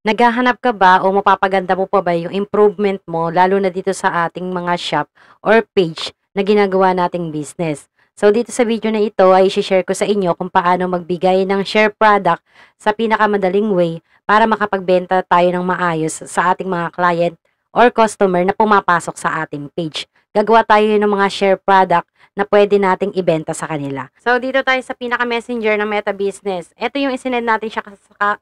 Naghahanap ka ba o mapapaganda mo pa ba yung improvement mo lalo na dito sa ating mga shop or page na ginagawa nating business? So dito sa video na ito ay share ko sa inyo kung paano magbigay ng share product sa pinakamadaling way para makapagbenta tayo ng maayos sa ating mga client or customer na pumapasok sa ating page. Gagawa tayo ng mga share product na pwede nating ibenta sa kanila. So dito tayo sa pinaka-messenger ng Meta Business. Ito yung isinend natin siya sa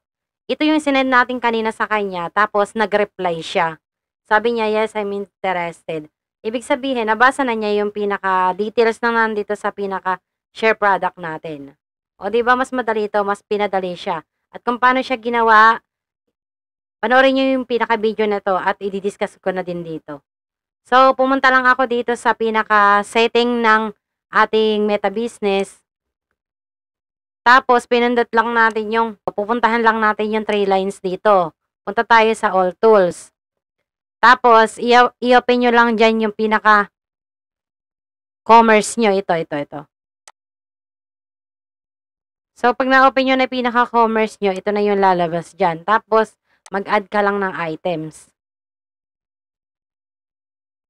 ito yung sinend natin kanina sa kanya, tapos nag-reply siya. Sabi niya, yes, I'm interested. Ibig sabihin, nabasa na niya yung pinaka-details na nandito sa pinaka-share product natin. O, di ba mas madali ito, mas pinadali siya. At kung paano siya ginawa, panoorin niyo yung pinaka-video na to at i-discuss ko na din dito. So, pumunta lang ako dito sa pinaka-setting ng ating meta business. Tapos, pinindot lang natin yung pupuntahan lang natin yung three lines dito. Punta tayo sa all tools. Tapos, i-open nyo lang dyan yung pinaka commerce nyo. Ito, ito, ito. So, pag na-open nyo na pinaka-commerce nyo, ito na yung lalabas dyan. Tapos, mag-add ka lang ng items.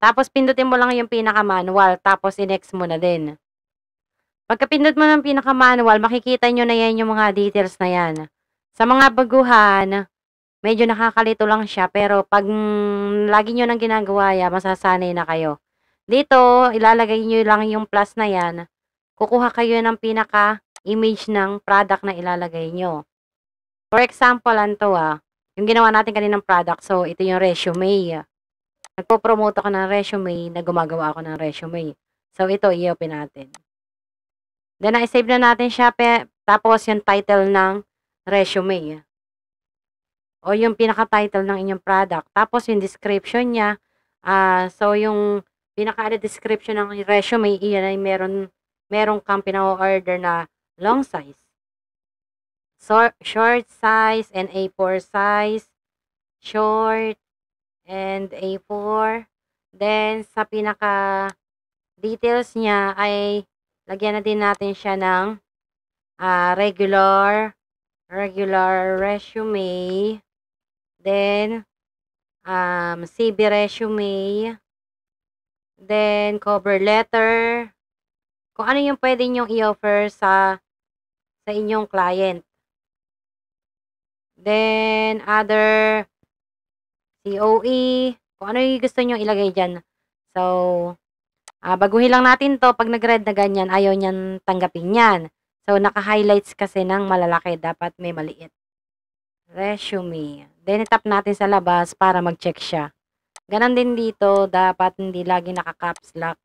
Tapos, pindutin mo lang yung pinaka-manual. Tapos, i next mo na din. Pagkapindot mo ng pinaka-manual, makikita nyo na yan yung mga details na yan. Sa mga baguhan, medyo nakakalito lang siya pero pag lagi nyo nang ginagawa yan, masasanay na kayo. Dito, ilalagay nyo lang yung plus na yan. Kukuha kayo ng pinaka image ng product na ilalagay nyo. For example, anto ah, yung ginawa natin kaninang product, so ito yung resume. Nagpo-promote ako ng resume na gumagawa ako ng resume. So ito, i-open natin. Then, i save na natin siya, tapos yung title ng resume o yung pinaka-title ng inyong product. Tapos yung description niya, uh, so yung pinaka-description ng resume, iyan ay meron, meron kang pinaka-order na long size, so, short size, and A4 size, short, and A4. Then, sa pinaka-details niya ay lagyan na din natin siya ng uh, regular, regular resume, then um, CV resume, then cover letter, kung ano yung pwede nyong i-offer sa, sa inyong client. Then, other COE, kung ano yung gusto nyo ilagay dyan. So, uh, baguhin lang natin to pag nag-red na ganyan, ayaw niyan tanggapin yan. So, naka-highlights kasi ng malalaki. Dapat may maliit. Resume. Then, itap natin sa labas para mag-check siya. Ganon din dito. Dapat hindi lagi naka-caps lock.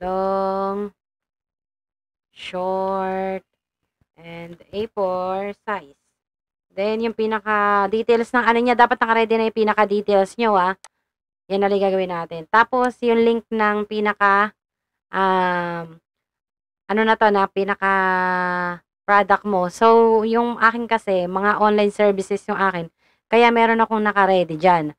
Long, short, and A4 size. Then, yung pinaka-details ng ano niya, dapat naka-ready na yung pinaka-details nyo, ah. Yan na gagawin natin. Tapos, yung link ng pinaka- um, ano na to na pinaka product mo. So, yung akin kasi, mga online services yung akin. Kaya meron akong nakaready dyan.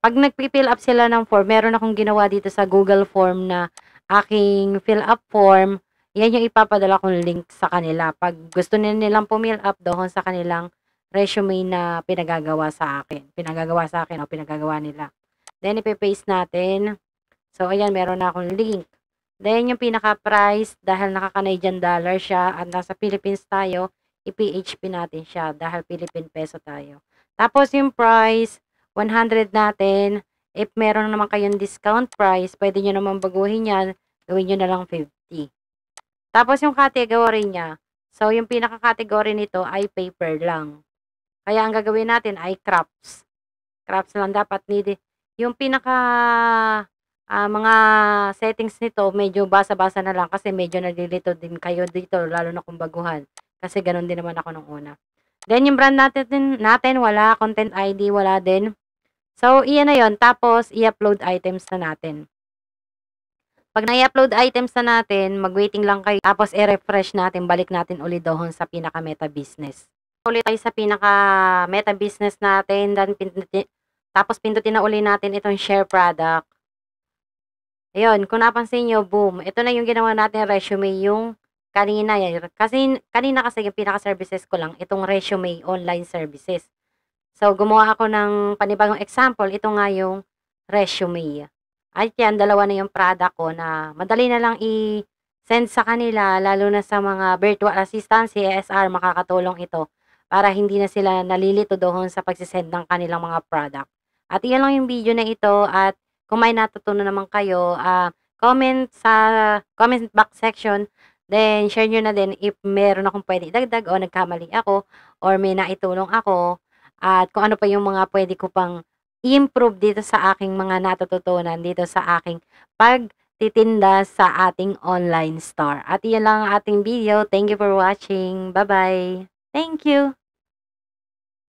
Pag nag-fill up sila ng form, meron akong ginawa dito sa Google form na aking fill up form. Yan yung ipapadala kong link sa kanila. Pag gusto nila nilang pumill up doon sa kanilang resume na pinagagawa sa akin. Pinagagawa sa akin o pinagagawa nila. Then, ipipaste natin. So, ayan, meron na akong link. Then, yung pinaka-price, dahil naka-Canadian dollar siya at nasa Philippines tayo, i-PHP natin siya dahil Philippine peso tayo. Tapos, yung price, 100 natin. If meron naman kayong discount price, pwede nyo naman baguhin yan. Gawin nyo na lang 50. Tapos, yung category niya. So, yung pinaka-category nito ay paper lang. Kaya, ang gagawin natin ay crafts. Crafts lang dapat need. Yung pinaka uh, mga settings nito, medyo basa-basa na lang kasi medyo nalilito din kayo dito, lalo na kung baguhan. Kasi ganun din naman ako nung una. Then, yung brand natin, natin wala. Content ID, wala din. So, iyan na yon Tapos, i-upload items na natin. Pag na-upload items na natin, mag-waiting lang kayo. Tapos, i-refresh natin. Balik natin ulit doon sa pinaka-meta business. Ulit tayo sa pinaka-meta business natin. Then, pindutin, tapos, pindutin na ulit natin itong share product. Ayun, kung napansin nyo, boom. Ito na yung ginawa natin resume, yung kanina. Kasi kanina kasi yung pinaka-services ko lang, itong resume, online services. So, gumawa ako ng panibagong example. Ito nga yung resume. At yan, dalawa na yung product ko na madali na lang i-send sa kanila, lalo na sa mga virtual assistant, si ESR, makakatulong ito para hindi na sila nalilito doon sa pagsisend ng kanilang mga product. At iyan lang yung video na ito at kung may natutunan naman kayo, uh, comment sa comment box section. Then, share nyo na din if meron akong pwede idagdag o nagkamali ako or may naitulong ako at kung ano pa yung mga pwede ko pang improve dito sa aking mga natututunan dito sa aking pagtitinda sa ating online store. At iyan lang ang ating video. Thank you for watching. Bye-bye. Thank you.